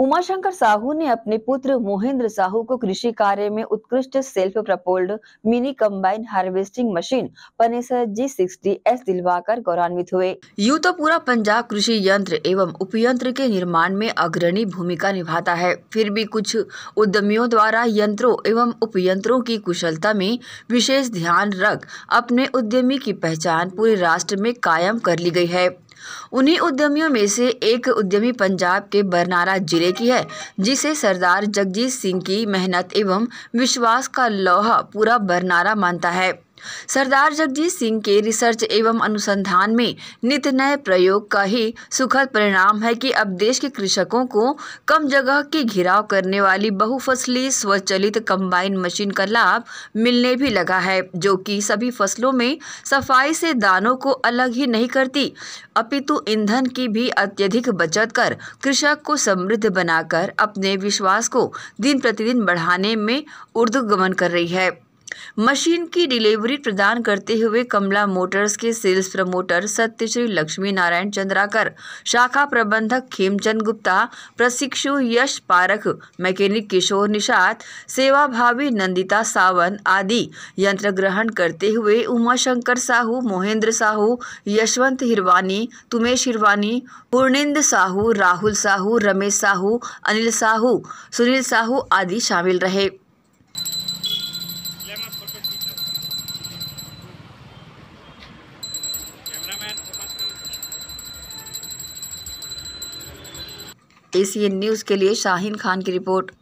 उमाशंकर साहू ने अपने पुत्र मोहेंद्र साहू को कृषि कार्य में उत्कृष्ट self propelled mini combine harvesting machine Panesar G sixty S दिलवाकर गौरवान्वित हुए यू तो पूरा पंजाब कृषि यंत्र एवं उपयंत्र के निर्माण में अग्रणी भूमिका निभाता है फिर भी कुछ उद्यमियों द्वारा यंत्रों एवं उपयंत्रों की कुशलता में विशेष ध्यान रख अपने उद्यमी की पहचान पूरे राष्ट्र में कायम कर ली गई है उन्हीं उद्यमियों में से एक उद्यमी पंजाब के बरनारा जिले की है जिसे सरदार जगजीत सिंह की मेहनत एवं विश्वास का लोहा पूरा बरनारा मानता है सरदार जगजीत सिंह के रिसर्च एवं अनुसंधान में नित नए प्रयोग का ही सुखद परिणाम है कि अब देश के कृषकों को कम जगह की घिराव करने वाली बहुफसली स्वचलित कंबाइन मशीन का लाभ मिलने भी लगा है जो कि सभी फसलों में सफाई से दानों को अलग ही नहीं करती अपितु ईंधन की भी अत्यधिक बचत कर कृषक को समृद्ध बनाकर अपने विश्वास को दिन प्रतिदिन बढ़ाने में उर्दगमन कर रही है मशीन की डिलीवरी प्रदान करते हुए कमला मोटर्स के सेल्स प्रमोटर सत्यश्री लक्ष्मी नारायण चंद्राकर शाखा प्रबंधक खेमचंद गुप्ता प्रशिक्षु यश पारख मैकेनिक किशोर निषाद सेवाभावी नंदिता सावन आदि यंत्र ग्रहण करते हुए उमाशंकर साहू मोहेंद्र साहू यशवंत हिरवानी तुमेश हिरवानी पूर्णिंद साहू राहुल साहू रमेश साहू अनिल साहू सुनील साहू आदि शामिल रहे ए सी एन न्यूज़ के लिए शाहिन खान की रिपोर्ट